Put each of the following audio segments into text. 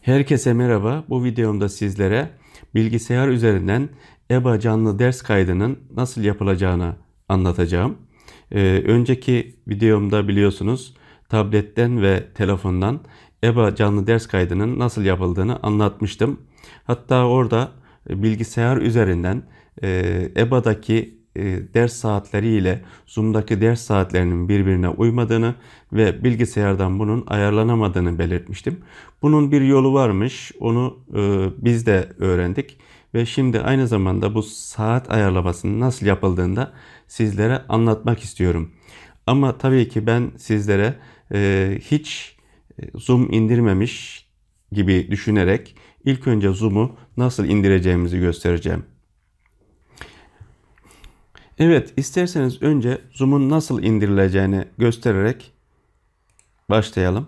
Herkese merhaba. Bu videomda sizlere bilgisayar üzerinden EBA canlı ders kaydının nasıl yapılacağını anlatacağım. Ee, önceki videomda biliyorsunuz tabletten ve telefondan EBA canlı ders kaydının nasıl yapıldığını anlatmıştım. Hatta orada bilgisayar üzerinden e, EBA'daki e, ders saatleri ile Zoom'daki ders saatlerinin birbirine uymadığını ve bilgisayardan bunun ayarlanamadığını belirtmiştim. Bunun bir yolu varmış. Onu e, biz de öğrendik ve şimdi aynı zamanda bu saat ayarlamasının nasıl yapıldığında sizlere anlatmak istiyorum. Ama tabii ki ben sizlere e, hiç Zoom indirmemiş gibi düşünerek ilk önce Zoom'u nasıl indireceğimizi göstereceğim. Evet isterseniz önce zoom'un nasıl indirileceğini göstererek başlayalım.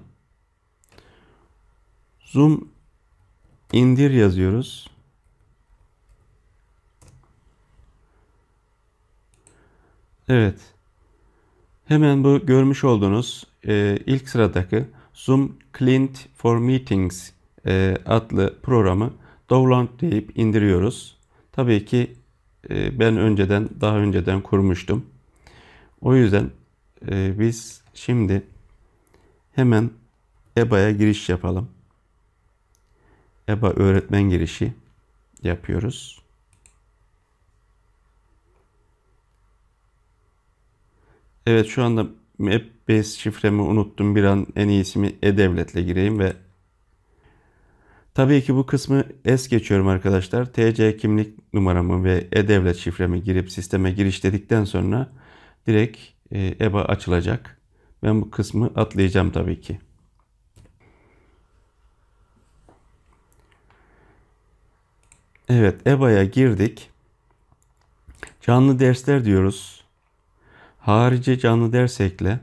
Zoom indir yazıyoruz. Evet. Hemen bu görmüş olduğunuz e, ilk sıradaki Zoom Client for Meetings e, adlı programı download deyip indiriyoruz. Tabii ki ee, ben önceden daha önceden kurmuştum. O yüzden e, biz şimdi hemen EBA'ya giriş yapalım. EBA öğretmen girişi yapıyoruz. Evet şu anda hep base şifremi unuttum. Bir an en iyisi mi e-devletle gireyim ve Tabii ki bu kısmı es geçiyorum arkadaşlar. TC kimlik numaramı ve e-devlet şifremi girip sisteme giriş dedikten sonra direkt EBA e açılacak. Ben bu kısmı atlayacağım tabii ki. Evet EBA'ya girdik. Canlı dersler diyoruz. Harici canlı ders ekle.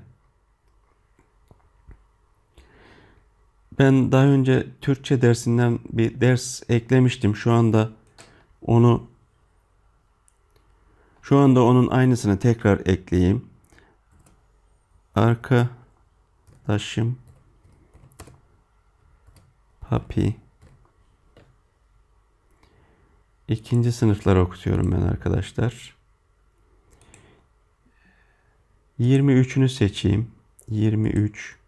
Ben daha önce Türkçe dersinden bir ders eklemiştim. Şu anda onu şu anda onun aynısını tekrar ekleyeyim. Arka Arkadaşım Papi İkinci sınıflar okutuyorum ben arkadaşlar. 23'ünü seçeyim. 23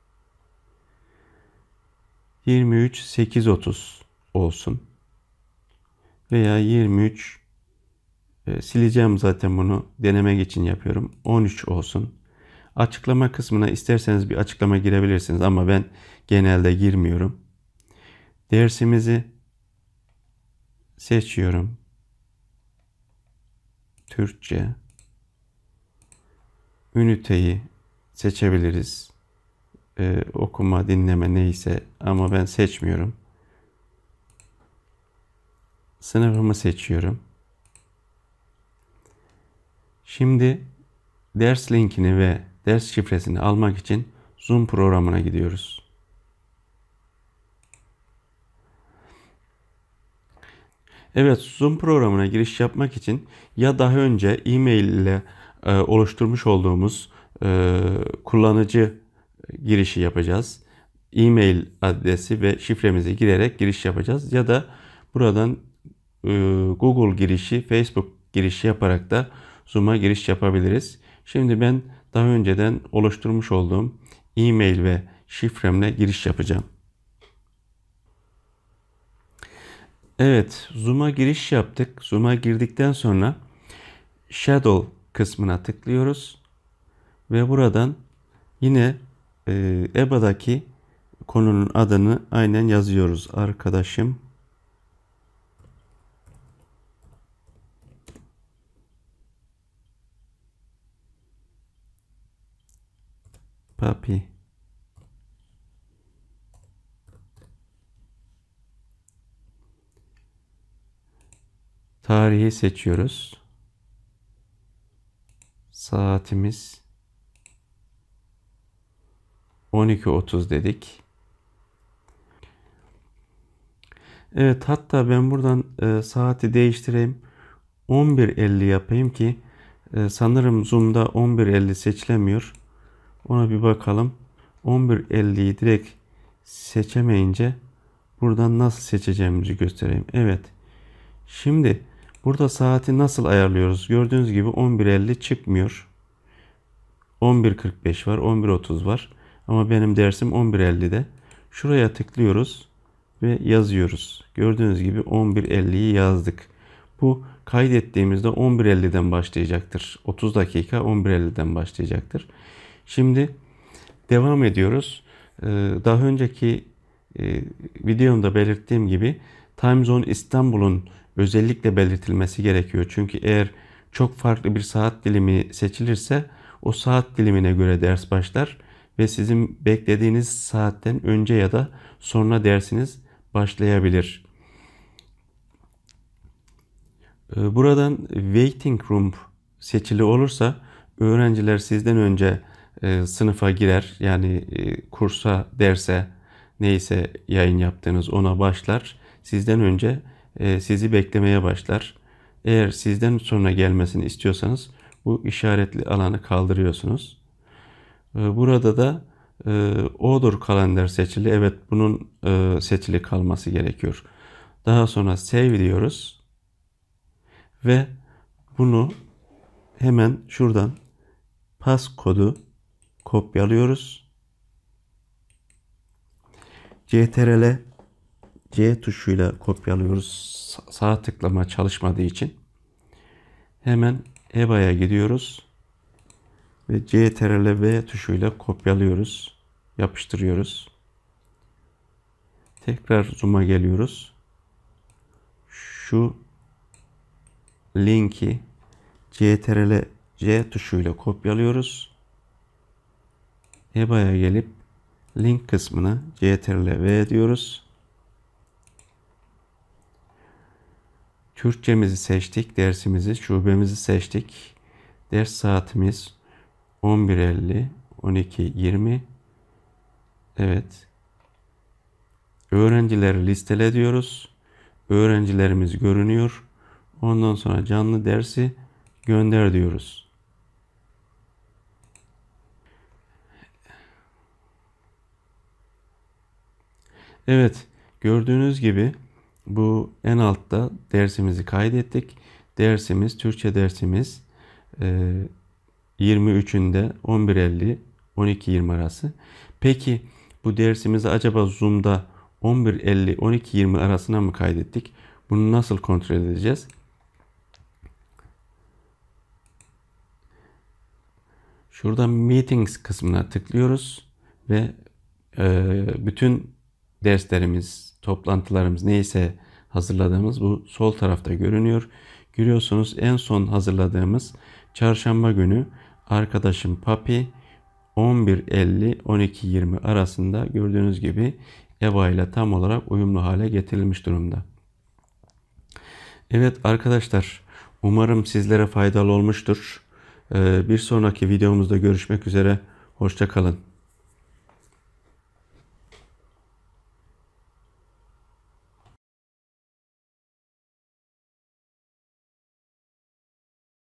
23 8 30 olsun. Veya 23 e, sileceğim zaten bunu denemek için yapıyorum. 13 olsun. Açıklama kısmına isterseniz bir açıklama girebilirsiniz ama ben genelde girmiyorum. Dersimizi seçiyorum. Türkçe üniteyi seçebiliriz e, okuma, dinleme neyse ama ben seçmiyorum. Sınıfımı seçiyorum. Şimdi ders linkini ve ders şifresini almak için Zoom programına gidiyoruz. Evet Zoom programına giriş yapmak için ya daha önce e-mail ile e, oluşturmuş olduğumuz e, kullanıcı girişi yapacağız. E-mail adresi ve şifremizi girerek giriş yapacağız. Ya da buradan e, Google girişi, Facebook girişi yaparak da Zoom'a giriş yapabiliriz. Şimdi ben daha önceden oluşturmuş olduğum e-mail ve şifremle giriş yapacağım. Evet, Zoom'a giriş yaptık. Zoom'a girdikten sonra Shadow kısmına tıklıyoruz ve buradan yine ee, EBA'daki konunun adını aynen yazıyoruz arkadaşım. Papi. Tarihi seçiyoruz. Saatimiz 12.30 dedik. Evet hatta ben buradan e, saati değiştireyim. 11.50 yapayım ki e, sanırım Zoom'da 11.50 seçilemiyor. Ona bir bakalım. 11.50'yi direkt seçemeyince buradan nasıl seçeceğimizi göstereyim. Evet. Şimdi burada saati nasıl ayarlıyoruz? Gördüğünüz gibi 11.50 çıkmıyor. 11.45 var, 11.30 var. Ama benim dersim 11.50'de. Şuraya tıklıyoruz ve yazıyoruz. Gördüğünüz gibi 11.50'yi yazdık. Bu kaydettiğimizde 11.50'den başlayacaktır. 30 dakika 11.50'den başlayacaktır. Şimdi devam ediyoruz. Ee, daha önceki e, videomda belirttiğim gibi Time Zone İstanbul'un özellikle belirtilmesi gerekiyor. Çünkü eğer çok farklı bir saat dilimi seçilirse o saat dilimine göre ders başlar ve sizin beklediğiniz saatten önce ya da sonra dersiniz başlayabilir. Ee, buradan waiting room seçili olursa öğrenciler sizden önce e, sınıfa girer. Yani e, kursa, derse neyse yayın yaptığınız ona başlar. Sizden önce e, sizi beklemeye başlar. Eğer sizden sonra gelmesini istiyorsanız bu işaretli alanı kaldırıyorsunuz. Ee, burada da e, O'dur kalender seçili. Evet bunun e, seçili kalması gerekiyor. Daha sonra save diyoruz. Ve bunu hemen şuradan pas kodu kopyalıyoruz. CTRL C tuşuyla kopyalıyoruz. Sağ tıklama çalışmadığı için. Hemen EBA'ya gidiyoruz ve CTRL V tuşuyla kopyalıyoruz. Yapıştırıyoruz. Tekrar zoom'a geliyoruz. Şu linki CTRL C tuşuyla kopyalıyoruz. EBA'ya gelip link kısmına CTRL V diyoruz. Türkçemizi seçtik, dersimizi, şubemizi seçtik. Ders saatimiz 11.50, 12.20. Evet. Öğrencileri listele diyoruz. Öğrencilerimiz görünüyor. Ondan sonra canlı dersi gönder diyoruz. Evet, gördüğünüz gibi bu en altta dersimizi kaydettik. Dersimiz, Türkçe dersimiz e, 23'ünde 11.50 12.20 arası. Peki bu dersimizi acaba Zoom'da 11.50 12.20 arasına mı kaydettik? Bunu nasıl kontrol edeceğiz? Şurada Meetings kısmına tıklıyoruz ve e, bütün derslerimiz, toplantılarımız neyse hazırladığımız bu sol tarafta görünüyor. Görüyorsunuz en son hazırladığımız çarşamba günü arkadaşım Papi 11.50-12.20 arasında gördüğünüz gibi EVA ile tam olarak uyumlu hale getirilmiş durumda. Evet arkadaşlar umarım sizlere faydalı olmuştur. Ee, bir sonraki videomuzda görüşmek üzere. Hoşçakalın.